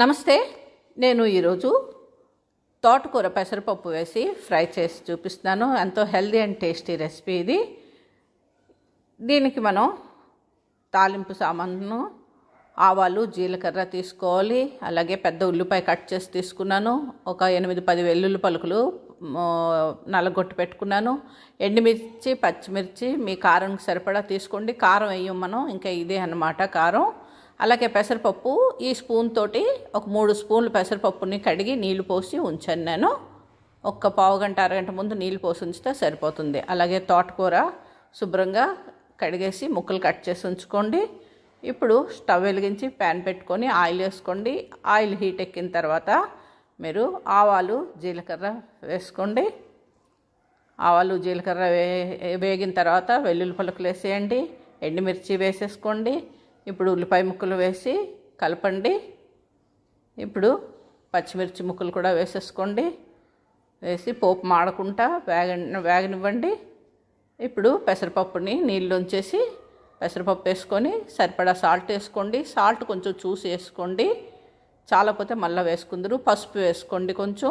నమస్తే నేను ఈరోజు తోటకూర పెసరపప్పు వేసి ఫ్రై చేసి చూపిస్తున్నాను ఎంతో హెల్దీ అండ్ టేస్టీ రెసిపీ ఇది దీనికి మనం తాలింపు సామాను ఆవాలు జీలకర్ర తీసుకోవాలి అలాగే పెద్ద ఉల్లిపాయ కట్ చేసి తీసుకున్నాను ఒక ఎనిమిది పది వెల్లుల్లి పలుకులు నలగొట్టు పెట్టుకున్నాను ఎండుమిర్చి పచ్చిమిర్చి మీ కారం సరిపడా తీసుకోండి కారం వేయం మనం ఇంకా ఇదే అన్నమాట కారం అలాగే పెసరపప్పు ఈ స్పూన్ తోటి ఒక మూడు స్పూన్లు పెసరపప్పుని కడిగి నీళ్లు పోసి ఉంచాను నేను ఒక్క పావు గంట అరగంట ముందు నీళ్ళు పోసి ఉంచితే సరిపోతుంది అలాగే తోటకూర శుభ్రంగా కడిగేసి ముక్కలు కట్ చేసి ఉంచుకోండి ఇప్పుడు స్టవ్ వెలిగించి ప్యాన్ పెట్టుకొని ఆయిల్ వేసుకోండి ఆయిల్ హీట్ ఎక్కిన తర్వాత మీరు ఆవాలు జీలకర్ర వేసుకోండి ఆవాలు జీలకర్ర వే వేగిన తర్వాత వెల్లుల్లి పలుకులు వేసేయండి ఎండుమిర్చి వేసేసుకోండి ఇప్పుడు ఉల్లిపాయ ముక్కలు వేసి కలపండి ఇప్పుడు పచ్చిమిర్చి ముక్కలు కూడా వేసేసుకోండి వేసి పోపు మాడకుండా వేగ వేగనివ్వండి ఇప్పుడు పెసరపప్పుని నీళ్ళు నీళ్ళుంచేసి పెసరపప్పు వేసుకొని సరిపడా సాల్ట్ వేసుకోండి సాల్ట్ కొంచెం చూసి వేసుకోండి పోతే మళ్ళీ వేసుకుందరు పసుపు వేసుకోండి కొంచెం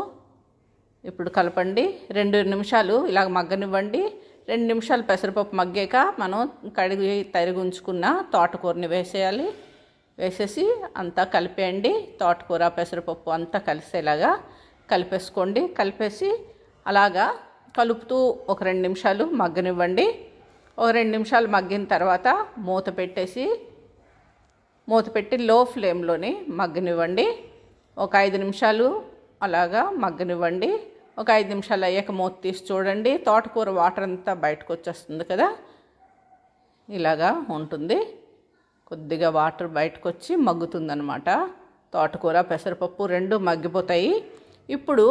ఇప్పుడు కలపండి రెండు నిమిషాలు ఇలాగ మగ్గనివ్వండి రెండు నిమిషాలు పెసరపప్పు మగ్గాక మనం కడిగి తరిగి ఉంచుకున్న తోటకూరని వేసేయాలి వేసేసి అంతా కలిపేయండి తోటకూర పెసరపప్పు అంతా కలిసేలాగా కలిపేసుకోండి కలిపేసి అలాగా కలుపుతూ ఒక రెండు నిమిషాలు మగ్గనివ్వండి ఒక రెండు నిమిషాలు మగ్గిన తర్వాత మూత పెట్టేసి మూత పెట్టి లో ఫ్లేమ్లోని మగ్గనివ్వండి ఒక ఐదు నిమిషాలు అలాగా మగ్గనివ్వండి ఒక ఐదు నిమిషాలు అయ్యాక మూత తీసి చూడండి తోటకూర వాటర్ అంతా బయటకు వచ్చేస్తుంది కదా ఇలాగా ఉంటుంది కొద్దిగా వాటర్ బయటకు వచ్చి మగ్గుతుందనమాట తోటకూర పెసరపప్పు రెండు మగ్గిపోతాయి ఇప్పుడు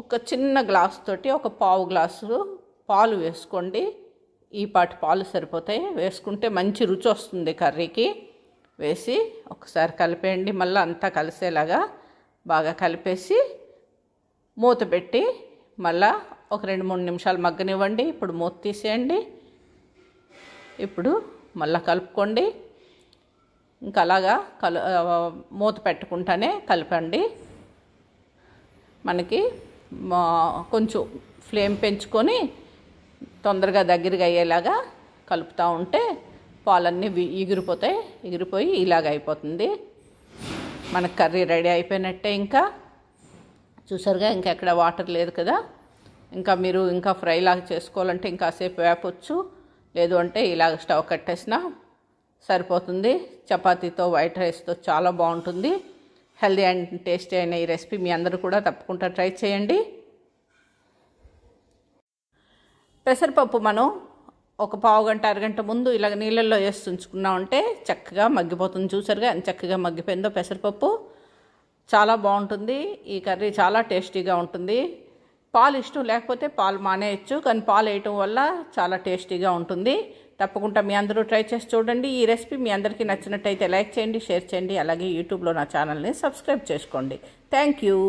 ఒక చిన్న గ్లాస్ తోటి ఒక పావు గ్లాసు పాలు వేసుకోండి ఈ పాటి పాలు సరిపోతాయి వేసుకుంటే మంచి రుచి వస్తుంది కర్రీకి వేసి ఒకసారి కలిపేయండి మళ్ళీ అంతా కలిసేలాగా బాగా కలిపేసి మూత పెట్టి మళ్ళా ఒక రెండు మూడు నిమిషాలు మగ్గనివ్వండి ఇప్పుడు మూత తీసేయండి ఇప్పుడు మళ్ళా కలుపుకోండి ఇంకా అలాగా కలు మూత పెట్టుకుంటానే కలపండి మనకి కొంచెం ఫ్లేమ్ పెంచుకొని తొందరగా దగ్గరగా అయ్యేలాగా కలుపుతూ ఉంటే పాలన్నీ ఎగిరిపోతాయి ఎగిరిపోయి ఇలాగ అయిపోతుంది మనకు కర్రీ రెడీ అయిపోయినట్టే ఇంకా చూసారుగా ఇంకా ఎక్కడ వాటర్ లేదు కదా ఇంకా మీరు ఇంకా ఫ్రై లాగా చేసుకోవాలంటే ఇంకాసేపు వేపచ్చు లేదు అంటే ఇలాగ స్టవ్ కట్టేసిన సరిపోతుంది చపాతీతో వైట్ రైస్తో చాలా బాగుంటుంది హెల్దీ అండ్ టేస్టీ అయిన ఈ రెసిపీ మీ అందరూ కూడా తప్పకుండా ట్రై చేయండి పెసరపప్పు మనం ఒక పావు గంట అరగంట ముందు ఇలాగ నీళ్ళల్లో వేసి ఉంచుకున్నామంటే చక్కగా మగ్గిపోతుంది చూసారుగా చక్కగా మగ్గిపోయిందో పెసరపప్పు చాలా బాగుంటుంది ఈ కర్రీ చాలా టేస్టీగా ఉంటుంది పాలు ఇష్టం లేకపోతే పాలు మానేయచ్చు కానీ పాలు వేయటం వల్ల చాలా టేస్టీగా ఉంటుంది తప్పకుండా మీ అందరూ ట్రై చేసి చూడండి ఈ రెసిపీ మీ అందరికీ నచ్చినట్టయితే లైక్ చేయండి షేర్ చేయండి అలాగే యూట్యూబ్లో నా ఛానల్ని సబ్స్క్రైబ్ చేసుకోండి థ్యాంక్ యూ